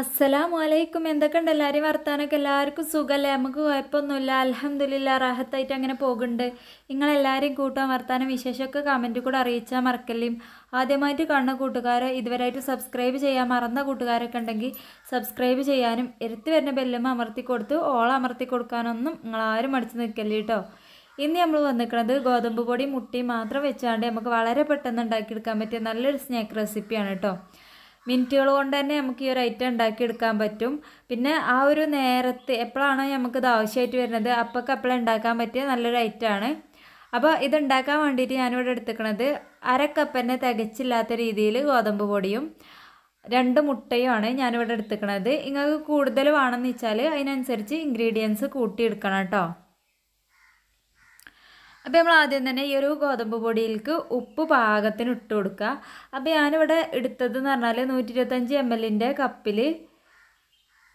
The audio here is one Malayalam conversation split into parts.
അസ്സലാമു അലൈക്കും എന്തൊക്കെയുണ്ട് എല്ലാവരും വർത്താനൊക്കെ എല്ലാവർക്കും സുഖമല്ലേ നമുക്ക് കുഴപ്പമൊന്നുമില്ല അലഹമില്ല റാഹത്തായിട്ട് അങ്ങനെ പോകുന്നുണ്ട് നിങ്ങളെല്ലാവരെയും കൂട്ടാൻ വർത്താനം വിശേഷമൊക്കെ കമൻറ്റ് കൂടെ അറിയിച്ചാൽ മറക്കല്ലേയും ആദ്യമായിട്ട് കാണുന്ന കൂട്ടുകാരെ ഇതുവരായിട്ട് സബ്സ്ക്രൈബ് ചെയ്യാൻ മറന്ന കൂട്ടുകാരൊക്കെ ഉണ്ടെങ്കിൽ സബ്സ്ക്രൈബ് ചെയ്യാനും എടുത്തു വരുന്ന ബെല്ലും അമർത്തി കൊടുത്ത് ഓൾ അമർത്തി കൊടുക്കാനൊന്നും നിങ്ങളാരും മടിച്ച് നിൽക്കല്ലേ കേട്ടോ ഇന്ന് നമ്മൾ വന്നിരിക്കുന്നത് ഗോതമ്പ് പൊടി മുട്ടി മാത്രം വെച്ചാണ്ട് നമുക്ക് വളരെ പെട്ടെന്ന് ഉണ്ടാക്കിയെടുക്കാൻ പറ്റിയ നല്ലൊരു സ്നാക്ക് റെസിപ്പിയാണ് കേട്ടോ മിനിറ്റുകൾ കൊണ്ട് തന്നെ നമുക്ക് ഈ ഒരു ഐറ്റം ഉണ്ടാക്കിയെടുക്കാൻ പറ്റും പിന്നെ ആ ഒരു നേരത്തെ എപ്പോഴാണോ നമുക്കിത് ആവശ്യമായിട്ട് വരുന്നത് അപ്പോൾ അപ്പോഴും ഉണ്ടാക്കാൻ പറ്റിയ നല്ലൊരു ഐറ്റമാണ് അപ്പോൾ ഇത് ഉണ്ടാക്കാൻ വേണ്ടിയിട്ട് ഞാനിവിടെ എടുത്തിക്കണത് അരക്കപ്പന്നെ തികച്ചില്ലാത്ത രീതിയിൽ ഗോതമ്പ് പൊടിയും രണ്ട് മുട്ടയുമാണ് ഞാനിവിടെ എടുത്തിക്കണത് നിങ്ങൾക്ക് കൂടുതൽ വേണമെന്ന് വെച്ചാൽ അതിനനുസരിച്ച് ഇൻഗ്രീഡിയൻസ് കൂട്ടിയെടുക്കണം കേട്ടോ അപ്പോൾ നമ്മൾ ആദ്യം തന്നെ ഈ ഒരു ഗോതമ്പ് പൊടിയിലേക്ക് ഉപ്പ് പാകത്തിന് ഇട്ട് കൊടുക്കുക അപ്പോൾ ഞാനിവിടെ എടുത്തതെന്ന് പറഞ്ഞാൽ നൂറ്റി ഇരുപത്തഞ്ച് എം എല്ലിൻ്റെ കപ്പിൽ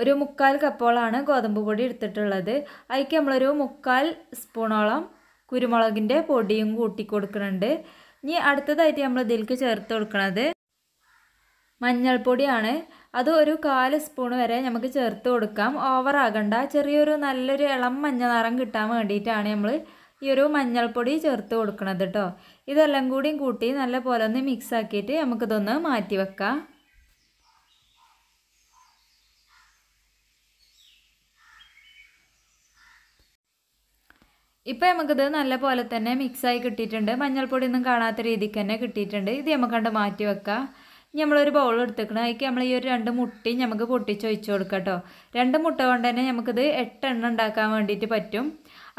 ഒരു മുക്കാൽ കപ്പോളാണ് ഗോതമ്പ് പൊടി എടുത്തിട്ടുള്ളത് അതിലേക്ക് നമ്മളൊരു മുക്കാൽ സ്പൂണോളം കുരുമുളകിൻ്റെ പൊടിയും കൂട്ടി കൊടുക്കുന്നുണ്ട് ഇനി അടുത്തതായിട്ട് നമ്മൾ ഇതിലേക്ക് ചേർത്ത് കൊടുക്കുന്നത് മഞ്ഞൾപ്പൊടിയാണ് അത് ഒരു കാൽ സ്പൂൺ വരെ നമുക്ക് ചേർത്ത് കൊടുക്കാം ഓവറാകണ്ട ചെറിയൊരു നല്ലൊരു ഇളം മഞ്ഞ നിറം കിട്ടാൻ വേണ്ടിയിട്ടാണ് നമ്മൾ ഈ ഒരു മഞ്ഞൾപ്പൊടി ചേർത്ത് കൊടുക്കണത് കേട്ടോ ഇതെല്ലാം കൂടി കൂട്ടി നല്ല പോലെ ഒന്ന് മിക്സ് ആക്കിയിട്ട് നമുക്കിതൊന്ന് മാറ്റി വെക്കാം ഇപ്പൊ നമുക്കിത് നല്ല പോലെ തന്നെ മിക്സായി കിട്ടിയിട്ടുണ്ട് മഞ്ഞൾപ്പൊടിയൊന്നും കാണാത്ത രീതിക്ക് തന്നെ കിട്ടിയിട്ടുണ്ട് ഇത് നമുക്ക് കണ്ട് മാറ്റി വെക്കാം ഇനി നമ്മളൊരു ബൗൾ എടുത്തേക്കണം അതിക്ക് നമ്മൾ ഈ ഒരു രണ്ട് മുട്ടയും നമുക്ക് പൊട്ടിച്ചൊഴിച്ച് കൊടുക്കാം കേട്ടോ രണ്ട് മുട്ട കൊണ്ട് തന്നെ നമുക്കിത് എട്ടെണ്ണ ഉണ്ടാക്കാൻ വേണ്ടിയിട്ട് പറ്റും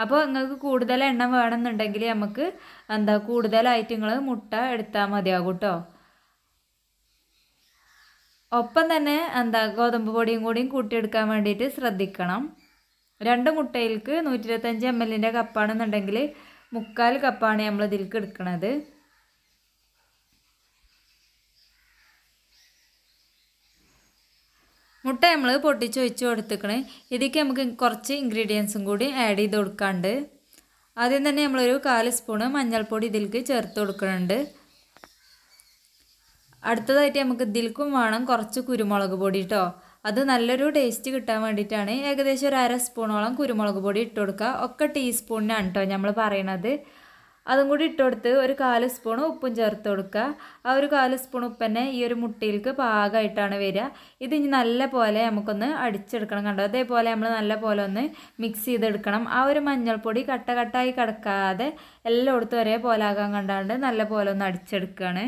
അപ്പോൾ നിങ്ങൾക്ക് കൂടുതൽ എണ്ണം വേണമെന്നുണ്ടെങ്കിൽ നമുക്ക് എന്താ കൂടുതലായിട്ട് നിങ്ങൾ മുട്ട എടുത്താൽ മതിയാകും കേട്ടോ ഒപ്പം തന്നെ എന്താ ഗോതമ്പ് പൊടിയും കൂടിയും കൂട്ടിയെടുക്കാൻ വേണ്ടിയിട്ട് ശ്രദ്ധിക്കണം രണ്ട് മുട്ടയിൽക്ക് നൂറ്റി ഇരുപത്തഞ്ച് എം എല്ലിൻ്റെ കപ്പാണെന്നുണ്ടെങ്കിൽ മുക്കാൽ കപ്പാണ് നമ്മൾ ഇതിലേക്ക് എടുക്കുന്നത് മുട്ട നമ്മൾ പൊട്ടിച്ച് ഒഴിച്ച് കൊടുത്തിക്കണ് ഇതിലേക്ക് നമുക്ക് കുറച്ച് ഇൻഗ്രീഡിയൻസും കൂടി ആഡ് ചെയ്ത് കൊടുക്കാണ്ട് ആദ്യം തന്നെ നമ്മളൊരു കാല് സ്പൂണ് മഞ്ഞൾപ്പൊടി ഇതിലേക്ക് ചേർത്ത് കൊടുക്കുന്നുണ്ട് അടുത്തതായിട്ട് നമുക്ക് ഇതിൽക്കും വേണം കുറച്ച് കുരുമുളക് പൊടി കേട്ടോ അത് നല്ലൊരു ടേസ്റ്റ് കിട്ടാൻ വേണ്ടിയിട്ടാണ് ഏകദേശം ഒരു അര സ്പൂണോളം കുരുമുളക് പൊടി ഇട്ട് കൊടുക്കുക ഒക്കെ ടീസ്പൂണിനാണ് കേട്ടോ നമ്മൾ പറയണത് അതും കൂടി ഇട്ട് കൊടുത്ത് ഒരു കാല് സ്പൂൺ ഉപ്പും ചേർത്ത് കൊടുക്കുക ആ ഒരു കാല് സ്പൂൺ ഉപ്പ് തന്നെ ഈ ഒരു മുട്ടയിലേക്ക് പാകമായിട്ടാണ് വരിക ഇത് ഇനി നല്ല പോലെ നമുക്കൊന്ന് അടിച്ചെടുക്കണം കണ്ടോ അതേപോലെ നമ്മൾ നല്ല പോലെ ഒന്ന് മിക്സ് ചെയ്തെടുക്കണം ആ ഒരു മഞ്ഞൾപ്പൊടി കട്ട കട്ടായി കിടക്കാതെ എല്ലായിടത്തും ഒരേപോലെ ആകാൻ കണ്ടാണ്ട് നല്ല പോലെ ഒന്ന് അടിച്ചെടുക്കുകയാണ്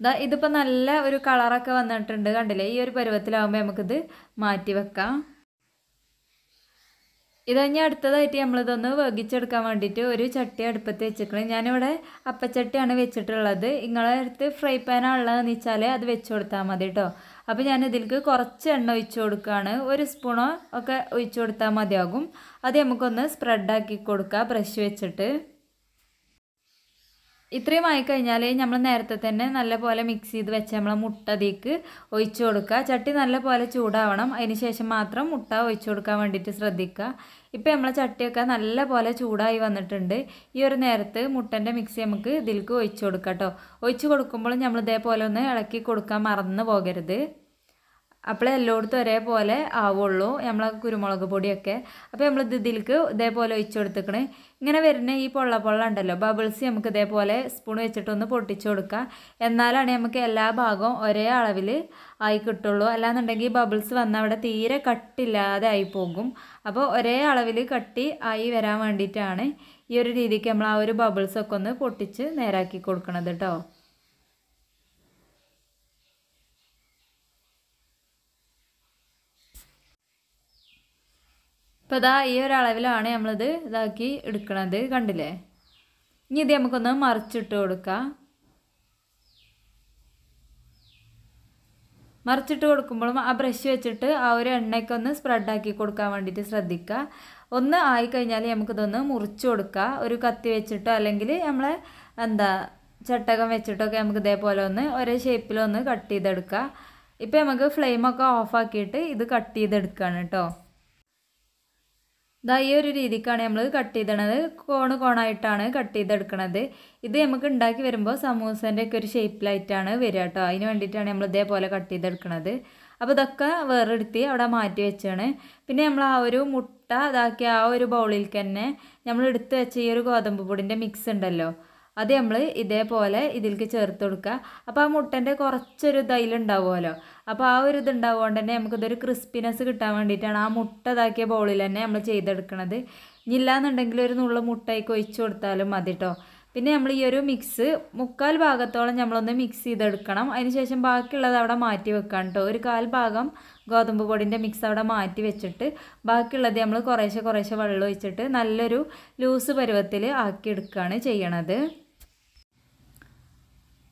ഇതാ ഇതിപ്പോൾ നല്ല ഒരു കളറൊക്കെ വന്നിട്ടുണ്ട് കണ്ടില്ലേ ഈ ഒരു പരുവത്തിലാവുമ്പോൾ നമുക്കിത് മാറ്റി വെക്കാം ഇത് കഴിഞ്ഞ് അടുത്തതായിട്ട് നമ്മളിതൊന്ന് വേഗിച്ചെടുക്കാൻ വേണ്ടിയിട്ട് ഒരു ചട്ടി അടുപ്പത്ത് വെച്ചിരിക്കണം ഞാനിവിടെ അപ്പച്ചട്ടിയാണ് വെച്ചിട്ടുള്ളത് നിങ്ങളെ അടുത്ത് ഫ്രൈ പാനാണുള്ളതെന്ന് വെച്ചാൽ അത് വെച്ച് കൊടുത്താൽ മതി കേട്ടോ അപ്പോൾ ഞാൻ കുറച്ച് എണ്ണ ഒഴിച്ച് കൊടുക്കുകയാണ് ഒരു സ്പൂണോ ഒക്കെ ഒഴിച്ച് കൊടുത്താൽ മതിയാകും അത് നമുക്കൊന്ന് സ്പ്രെഡാക്കി കൊടുക്കുക ബ്രഷ് വെച്ചിട്ട് ഇത്രയും ആയിക്കഴിഞ്ഞാൽ നമ്മൾ നേരത്തെ തന്നെ നല്ല പോലെ മിക്സ് ചെയ്ത് വെച്ച നമ്മളെ മുട്ട അതിലേക്ക് ഒഴിച്ചു കൊടുക്കുക ചട്ടി നല്ല പോലെ ചൂടാവണം അതിന് ശേഷം മാത്രം മുട്ട ഒഴിച്ചു കൊടുക്കാൻ വേണ്ടിയിട്ട് ശ്രദ്ധിക്കുക ഇപ്പം നമ്മളെ ചട്ടിയൊക്കെ നല്ല പോലെ ചൂടായി വന്നിട്ടുണ്ട് ഈ ഒരു നേരത്ത് മുട്ടൻ്റെ മിക്സ് നമുക്ക് ഇതിലേക്ക് ഒഴിച്ചു കൊടുക്കാം കേട്ടോ ഒഴിച്ചു കൊടുക്കുമ്പോൾ നമ്മൾ ഇതേപോലെ ഒന്ന് ഇളക്കി കൊടുക്കാൻ മറന്നു പോകരുത് അപ്പോൾ എല്ലായിടത്തും ഒരേപോലെ ആവുള്ളൂ നമ്മളെ കുരുമുളക് പൊടിയൊക്കെ അപ്പോൾ നമ്മൾ ഇതിലേക്ക് ഇതേപോലെ ഒഴിച്ചു കൊടുത്തേക്കണേ ഇങ്ങനെ വരുന്ന ഈ പൊള്ള പൊള്ള ഉണ്ടല്ലോ ബബിൾസ് നമുക്ക് ഇതേപോലെ സ്പൂൺ വെച്ചിട്ടൊന്ന് പൊട്ടിച്ചു കൊടുക്കുക എന്നാലാണ് നമുക്ക് എല്ലാ ഭാഗവും ഒരേ അളവിൽ ആയി കിട്ടുള്ളൂ അല്ലാന്നുണ്ടെങ്കിൽ ബബിൾസ് വന്ന അവിടെ തീരെ കട്ടില്ലാതെ ആയി പോകും അപ്പോൾ ഒരേ അളവിൽ കട്ടി ആയി വരാൻ വേണ്ടിയിട്ടാണ് ഈ ഒരു രീതിക്ക് നമ്മൾ ആ ഒരു ബബിൾസൊക്കെ ഒന്ന് പൊട്ടിച്ച് നേരാക്കി കൊടുക്കണത് കേട്ടോ അപ്പോൾ അതാ ഈ ഒരു അളവിലാണ് ഇതാക്കി എടുക്കണത് കണ്ടില്ലേ ഇനി ഇത് നമുക്കൊന്ന് മറിച്ചിട്ട് കൊടുക്കാം മറിച്ചിട്ട് കൊടുക്കുമ്പോഴും ആ ബ്രഷ് വെച്ചിട്ട് ആ ഒരു എണ്ണയ്ക്ക് ഒന്ന് സ്പ്രെഡാക്കി കൊടുക്കാൻ വേണ്ടിയിട്ട് ശ്രദ്ധിക്കുക ഒന്ന് ആയിക്കഴിഞ്ഞാൽ നമുക്കിതൊന്ന് മുറിച്ച് കൊടുക്കുക ഒരു കത്തി വെച്ചിട്ടോ അല്ലെങ്കിൽ നമ്മളെ എന്താ ചട്ടകം ഒക്കെ നമുക്ക് ഇതേപോലെ ഒന്ന് ഒരേ ഷേപ്പിലൊന്ന് കട്ട് ചെയ്തെടുക്കുക ഇപ്പോൾ നമുക്ക് ഫ്ലെയിമൊക്കെ ഓഫാക്കിയിട്ട് ഇത് കട്ട് ചെയ്തെടുക്കുകയാണ് കേട്ടോ ഇതാ ഈ ഒരു രീതിക്കാണ് നമ്മൾ കട്ട് ചെയ്തണത് കോണ് കോണായിട്ടാണ് കട്ട് ചെയ്തെടുക്കണത് ഇത് നമുക്ക് ഉണ്ടാക്കി വരുമ്പോൾ സമൂസേൻ്റെ ഒക്കെ ഒരു ഷേപ്പിലായിട്ടാണ് വരിക കേട്ടോ അതിന് വേണ്ടിയിട്ടാണ് നമ്മൾ ഇതേപോലെ കട്ട് ചെയ്തെടുക്കണത് അപ്പോൾ ഇതൊക്കെ വേറെടുത്തി അവിടെ മാറ്റി വെച്ചാണ് പിന്നെ നമ്മൾ ആ ഒരു മുട്ട ഇതാക്കി ആ ഒരു ബൗളിൽ തന്നെ നമ്മൾ എടുത്ത് വെച്ച ഈ ഒരു ഗോതമ്പ് പൊടിൻ്റെ മിക്സ് ഉണ്ടല്ലോ അത് നമ്മൾ ഇതേപോലെ ഇതിലേക്ക് ചേർത്ത് കൊടുക്കുക അപ്പോൾ ആ മുട്ടൻ്റെ കുറച്ചൊരു തൈലുണ്ടാവുമല്ലോ അപ്പോൾ ആ ഒരു ഇതുണ്ടാവുകൊണ്ട് തന്നെ നമുക്കിതൊരു ക്രിസ്പിനെസ് കിട്ടാൻ വേണ്ടിയിട്ടാണ് ആ മുട്ട ഇതാക്കിയ ബോളിൽ തന്നെ നമ്മൾ ചെയ്തെടുക്കണത് ഇല്ലയെന്നുണ്ടെങ്കിൽ ഒരു നുള്ള മുട്ടയ്ക്ക് ഒഴിച്ചു കൊടുത്താലും മതി കേട്ടോ പിന്നെ നമ്മൾ ഈ ഒരു മിക്സ് മുക്കാൽ ഭാഗത്തോളം നമ്മളൊന്ന് മിക്സ് ചെയ്തെടുക്കണം അതിനുശേഷം ബാക്കിയുള്ളത് അവിടെ മാറ്റി വെക്കാം കേട്ടോ ഒരു കാൽ ഭാഗം ഗോതമ്പ് പൊടിൻ്റെ മിക്സ് അവിടെ മാറ്റി വെച്ചിട്ട് ബാക്കിയുള്ളത് നമ്മൾ കുറേശ്ശെ കുറേശ്ശെ വെള്ളം ഒഴിച്ചിട്ട് നല്ലൊരു ലൂസ് പരുവത്തിൽ ആക്കിയെടുക്കുകയാണ് ചെയ്യണത്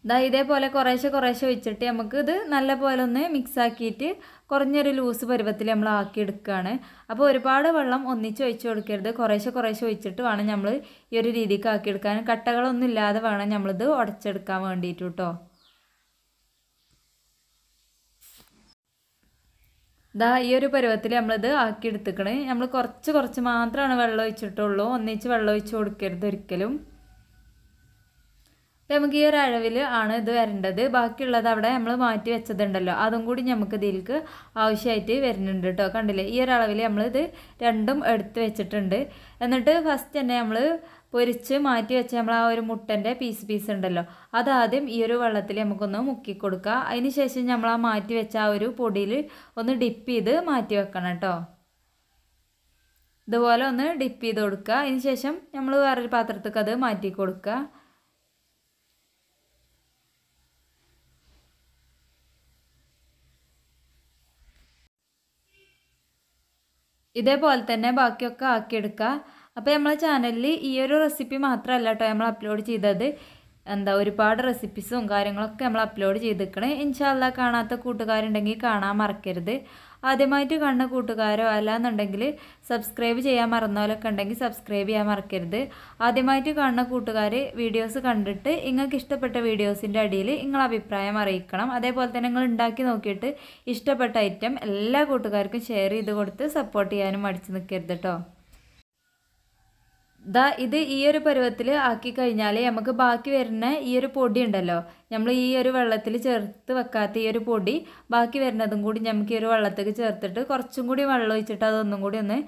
ഇതാ ഇതേപോലെ കുറേശ്ശെ കുറേശ്ശെ വെച്ചിട്ട് നമുക്ക് ഇത് നല്ല പോലെ ഒന്ന് മിക്സാക്കിയിട്ട് കുറഞ്ഞൊരു ലൂസ് പരുവത്തിൽ നമ്മൾ ആക്കിയെടുക്കുകയാണ് അപ്പോൾ ഒരുപാട് വെള്ളം ഒന്നിച്ച് ഒഴിച്ച് കൊടുക്കരുത് കുറേശ്ശെ കുറേശ്ശെ ഒഴിച്ചിട്ട് വേണം നമ്മൾ ഈ ഒരു രീതിക്ക് ആക്കിയെടുക്കാൻ കട്ടകളൊന്നും ഇല്ലാതെ വേണം നമ്മളിത് ഉടച്ചെടുക്കാൻ വേണ്ടിയിട്ട് കേട്ടോ ദാ ഈ ഒരു പരുവത്തിൽ നമ്മളിത് ആക്കിയെടുത്തിക്കണേ നമ്മൾ കുറച്ച് കുറച്ച് മാത്രമാണ് വെള്ളം ഒഴിച്ചിട്ടുള്ളൂ ഒന്നിച്ച് വെള്ളം ഒഴിച്ച് കൊടുക്കരുത് ഒരിക്കലും അപ്പോൾ നമുക്ക് ഈ ഒരു അഴവിൽ ആണ് ഇത് വരേണ്ടത് ബാക്കിയുള്ളത് അവിടെ നമ്മൾ മാറ്റി വെച്ചതുണ്ടല്ലോ അതും കൂടി നമുക്ക് ഇതിലേക്ക് ആവശ്യമായിട്ട് വരുന്നുണ്ട് കേട്ടോ കണ്ടില്ലേ ഈ ഒരു അളവിൽ നമ്മളിത് രണ്ടും എടുത്ത് വെച്ചിട്ടുണ്ട് എന്നിട്ട് ഫസ്റ്റ് തന്നെ നമ്മൾ പൊരിച്ച് മാറ്റി വെച്ച നമ്മൾ ആ ഒരു മുട്ടൻ്റെ പീസ് പീസ് ഉണ്ടല്ലോ അതാദ്യം ഈ ഒരു വെള്ളത്തിൽ നമുക്കൊന്ന് മുക്കി കൊടുക്കുക അതിന് ശേഷം നമ്മൾ ആ മാറ്റി വെച്ച ആ ഒരു പൊടിയിൽ ഒന്ന് ഡിപ്പ് ചെയ്ത് മാറ്റി വെക്കണം കേട്ടോ ഇതുപോലെ ഒന്ന് ഡിപ്പ് ചെയ്ത് കൊടുക്കുക അതിന് ശേഷം നമ്മൾ വേറൊരു പാത്രത്തേക്ക് അത് മാറ്റി കൊടുക്കുക ഇതേപോലെ തന്നെ ബാക്കിയൊക്കെ ആക്കിയെടുക്കുക അപ്പോൾ നമ്മളെ ചാനലിൽ ഈ ഒരു റെസിപ്പി മാത്രമല്ല കേട്ടോ നമ്മൾ അപ്ലോഡ് ചെയ്തത് എന്താ ഒരുപാട് റെസിപ്പീസും കാര്യങ്ങളൊക്കെ നമ്മൾ അപ്ലോഡ് ചെയ്തിരിക്കണേ ഇൻഷാല്ല കാണാത്ത കൂട്ടുകാരുണ്ടെങ്കിൽ കാണാൻ മറക്കരുത് ആദ്യമായിട്ട് കണ്ണ കൂട്ടുകാരോ അല്ലാന്നുണ്ടെങ്കിൽ സബ്സ്ക്രൈബ് ചെയ്യാൻ മറന്നവരൊക്കെ ഉണ്ടെങ്കിൽ സബ്സ്ക്രൈബ് ചെയ്യാൻ മറക്കരുത് ആദ്യമായിട്ട് കണ്ണ കൂട്ടുകാർ വീഡിയോസ് കണ്ടിട്ട് നിങ്ങൾക്ക് ഇഷ്ടപ്പെട്ട വീഡിയോസിൻ്റെ അടിയിൽ നിങ്ങൾ അഭിപ്രായം അറിയിക്കണം അതേപോലെ തന്നെ നിങ്ങൾ ഉണ്ടാക്കി നോക്കിയിട്ട് ഇഷ്ടപ്പെട്ട ഐറ്റം എല്ലാ കൂട്ടുകാർക്കും ഷെയർ ചെയ്ത് കൊടുത്ത് സപ്പോർട്ട് ചെയ്യാനും മടിച്ചു നിൽക്കരുത് കേട്ടോ ദാ ഇത് ഈ ഒരു പരുവത്തിൽ ആക്കി കഴിഞ്ഞാൽ നമുക്ക് ബാക്കി വരുന്ന ഈ ഒരു പൊടി ഉണ്ടല്ലോ നമ്മൾ ഈ ഒരു വെള്ളത്തിൽ ചേർത്ത് വെക്കാത്ത ഈ ഒരു പൊടി ബാക്കി വരുന്നതും കൂടി നമുക്ക് ഈ ഒരു വെള്ളത്തേക്ക് ചേർത്തിട്ട് കുറച്ചും കൂടി വെള്ളം ഒഴിച്ചിട്ട് അതൊന്നും കൂടി ഒന്ന്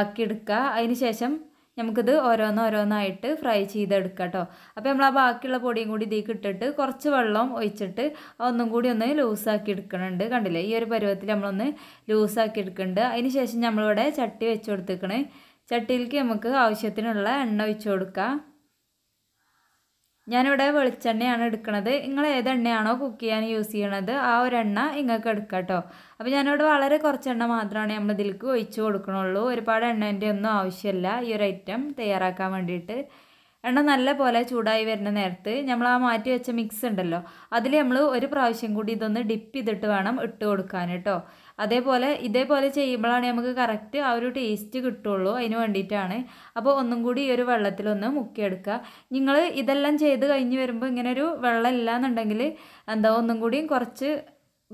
ആക്കിയെടുക്കുക അതിന് ശേഷം നമുക്കിത് ഓരോന്നോരോന്നായിട്ട് ഫ്രൈ ചെയ്തെടുക്കാം കേട്ടോ അപ്പോൾ നമ്മൾ ആ ബാക്കിയുള്ള പൊടിയും കൂടി ഇതിലേക്ക് ഇട്ടിട്ട് കുറച്ച് വെള്ളം ഒഴിച്ചിട്ട് ഒന്നും കൂടി ഒന്ന് ലൂസാക്കി എടുക്കണുണ്ട് കണ്ടില്ലേ ഈ ഒരു പരുവത്തിൽ നമ്മളൊന്ന് ലൂസാക്കി എടുക്കുന്നുണ്ട് അതിന് ശേഷം നമ്മളിവിടെ ചട്ടി വെച്ച് കൊടുത്തേക്കണേ ചട്ടിയിലേക്ക് നമുക്ക് ആവശ്യത്തിനുള്ള എണ്ണ ഒഴിച്ചു കൊടുക്കാം ഞാനിവിടെ വെളിച്ചെണ്ണയാണ് എടുക്കുന്നത് നിങ്ങൾ ഏതെണ്ണയാണോ കുക്ക് ചെയ്യാൻ യൂസ് ചെയ്യണത് ആ ഒരു എണ്ണ നിങ്ങൾക്ക് എടുക്കാം കേട്ടോ അപ്പോൾ ഞാനിവിടെ വളരെ കുറച്ച് എണ്ണ മാത്രമാണ് നമ്മൾ ഇതിലേക്ക് ഒഴിച്ചു കൊടുക്കണുള്ളൂ ഒരുപാട് എണ്ണേൻ്റെ ഒന്നും ആവശ്യമില്ല ഈ ഒരു ഐറ്റം തയ്യാറാക്കാൻ വേണ്ടിയിട്ട് എണ്ണ നല്ല പോലെ ചൂടായി വരുന്ന നേരത്ത് നമ്മൾ ആ മാറ്റി വെച്ച മിക്സ് ഉണ്ടല്ലോ അതിൽ നമ്മൾ ഒരു പ്രാവശ്യം കൂടി ഇതൊന്ന് ഡിപ്പ് ചെയ്തിട്ട് വേണം ഇട്ട് കൊടുക്കാൻ കേട്ടോ അതേപോലെ ഇതേപോലെ ചെയ്യുമ്പോഴാണ് നമുക്ക് കറക്റ്റ് ആ ഒരു ടേസ്റ്റ് കിട്ടുള്ളൂ അതിന് വേണ്ടിയിട്ടാണ് അപ്പോൾ ഒന്നും കൂടി ഈ ഒരു വെള്ളത്തിലൊന്ന് മുക്കിയെടുക്കുക നിങ്ങൾ ഇതെല്ലാം ചെയ്ത് കഴിഞ്ഞ് വരുമ്പോൾ ഇങ്ങനെ ഒരു വെള്ളം ഇല്ലയെന്നുണ്ടെങ്കിൽ എന്താ ഒന്നും കൂടിയും കുറച്ച്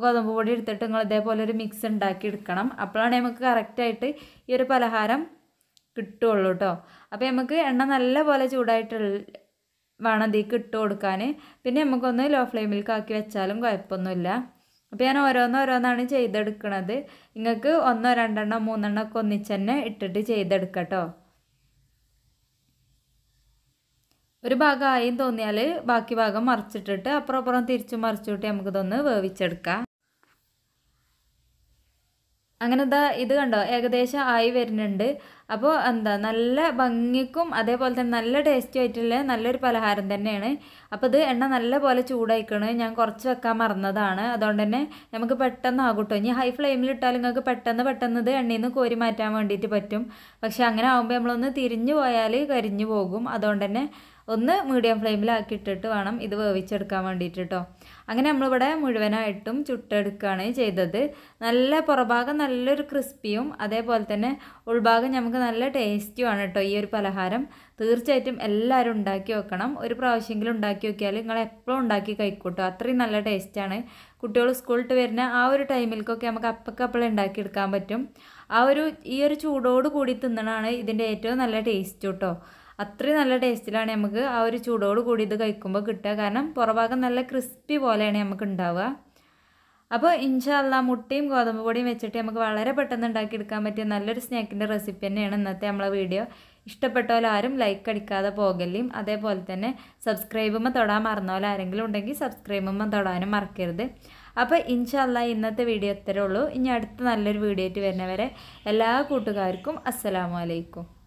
ഗോതമ്പ് പൊടി എടുത്തിട്ട് നിങ്ങൾ ഇതേപോലെ ഒരു മിക്സ് ഉണ്ടാക്കി എടുക്കണം അപ്പോഴാണ് നമുക്ക് കറക്റ്റായിട്ട് ഈ ഒരു പലഹാരം കിട്ടുള്ളൂ കേട്ടോ അപ്പോൾ നമുക്ക് എണ്ണ നല്ല പോലെ ചൂടായിട്ടുള്ള വേണം ഇതിൽ ഇട്ട് കൊടുക്കാൻ പിന്നെ നമുക്കൊന്ന് ലോ ഫ്ലെയിമിൽ കാക്കി വെച്ചാലും കുഴപ്പമൊന്നുമില്ല അപ്പോൾ ഞാൻ ഓരോന്നോരോന്നാണ് ചെയ്തെടുക്കുന്നത് നിങ്ങൾക്ക് ഒന്നോ രണ്ടെണ്ണോ മൂന്നെണ്ണോ ഒക്കെ ഒന്നിച്ച് തന്നെ ഇട്ടിട്ട് ചെയ്തെടുക്കട്ടോ ഒരു ഭാഗം ആയും തോന്നിയാൽ ബാക്കി ഭാഗം മറിച്ചിട്ടിട്ട് അപ്പുറം അപ്പുറം തിരിച്ചു മറിച്ചിട്ട് നമുക്കിതൊന്ന് വേവിച്ചെടുക്കാം അങ്ങനെ ഇത് കണ്ടോ ഏകദേശം ആയി വരുന്നുണ്ട് അപ്പോൾ എന്താ നല്ല ഭംഗിക്കും അതേപോലെ തന്നെ നല്ല ടേസ്റ്റും ആയിട്ടുള്ള നല്ലൊരു പലഹാരം തന്നെയാണ് അപ്പോൾ ഇത് എണ്ണ നല്ല പോലെ ചൂടായിക്കണ് ഞാൻ കുറച്ച് വെക്കാൻ മറന്നതാണ് അതുകൊണ്ട് തന്നെ നമുക്ക് പെട്ടെന്ന് ആകൂട്ടോ ഇനി ഹൈ ഫ്ലെയിമിൽ ഇട്ടാൽ നിങ്ങൾക്ക് പെട്ടെന്ന് പെട്ടെന്ന് ഇത് എണ്ണയിൽ നിന്ന് കോരി മാറ്റാൻ വേണ്ടിയിട്ട് പറ്റും പക്ഷേ അങ്ങനെ ആകുമ്പോൾ നമ്മളൊന്ന് തിരിഞ്ഞു പോയാൽ കരിഞ്ഞു പോകും അതുകൊണ്ട് തന്നെ ഒന്ന് മീഡിയം ഫ്ലെയിമിലാക്കി ഇട്ടിട്ട് വേണം ഇത് വേവിച്ചെടുക്കാൻ വേണ്ടിയിട്ട് കേട്ടോ അങ്ങനെ നമ്മളിവിടെ മുഴുവനായിട്ടും ചുട്ടെടുക്കുകയാണ് ചെയ്തത് നല്ല പുറഭാഗം നല്ലൊരു ക്രിസ്പിയും അതേപോലെ തന്നെ ഉൾഭാഗം നമുക്ക് നമുക്ക് നല്ല ടേസ്റ്റുമാണ് കേട്ടോ ഈ ഒരു പലഹാരം തീർച്ചയായിട്ടും എല്ലാവരും ഉണ്ടാക്കി വെക്കണം ഒരു പ്രാവശ്യമെങ്കിലും ഉണ്ടാക്കി നോക്കിയാൽ നിങ്ങൾ എപ്പോഴും ഉണ്ടാക്കി കഴിക്കൂട്ടോ അത്രയും നല്ല ടേസ്റ്റാണ് കുട്ടികൾ സ്കൂളിട്ട് വരുന്ന ആ ഒരു ടൈമിലേക്കൊക്കെ നമുക്ക് അപ്പക്കപ്പള ഉണ്ടാക്കിയെടുക്കാൻ പറ്റും ആ ഒരു ഈ ഒരു ചൂടോട് കൂടി തിന്നണതാണ് ഇതിൻ്റെ ഏറ്റവും നല്ല ടേസ്റ്റ് കേട്ടോ അത്രയും നല്ല ടേസ്റ്റിലാണ് നമുക്ക് ആ ഒരു ചൂടോട് കൂടി ഇത് കഴിക്കുമ്പോൾ കിട്ടുക കാരണം പുറഭാഗം നല്ല ക്രിസ്പി പോലെയാണ് നമുക്ക് ഉണ്ടാവുക അപ്പോൾ ഇൻഷാല്ല മുട്ടയും ഗോതമ്പ് പൊടിയും വെച്ചിട്ട് നമുക്ക് വളരെ പെട്ടെന്ന് ഉണ്ടാക്കിയെടുക്കാൻ പറ്റിയ നല്ലൊരു സ്നാക്കിൻ്റെ റെസിപ്പി തന്നെയാണ് ഇന്നത്തെ നമ്മളെ വീഡിയോ ഇഷ്ടപ്പെട്ടവരാരും ലൈക്ക് അടിക്കാതെ പോകല്ലേയും അതേപോലെ തന്നെ സബ്സ്ക്രൈബുമ്പോൾ തൊടാൻ ആരെങ്കിലും ഉണ്ടെങ്കിൽ സബ്സ്ക്രൈബുമ്പോൾ തൊടാനും മറക്കരുത് അപ്പോൾ ഇൻഷാല്ല ഇന്നത്തെ വീഡിയോ ഇത്രേ ഉള്ളൂ ഇനി അടുത്ത നല്ലൊരു വീഡിയോ ആയിട്ട് വരുന്നവരെ എല്ലാ കൂട്ടുകാർക്കും അസ്സലാമലൈക്കും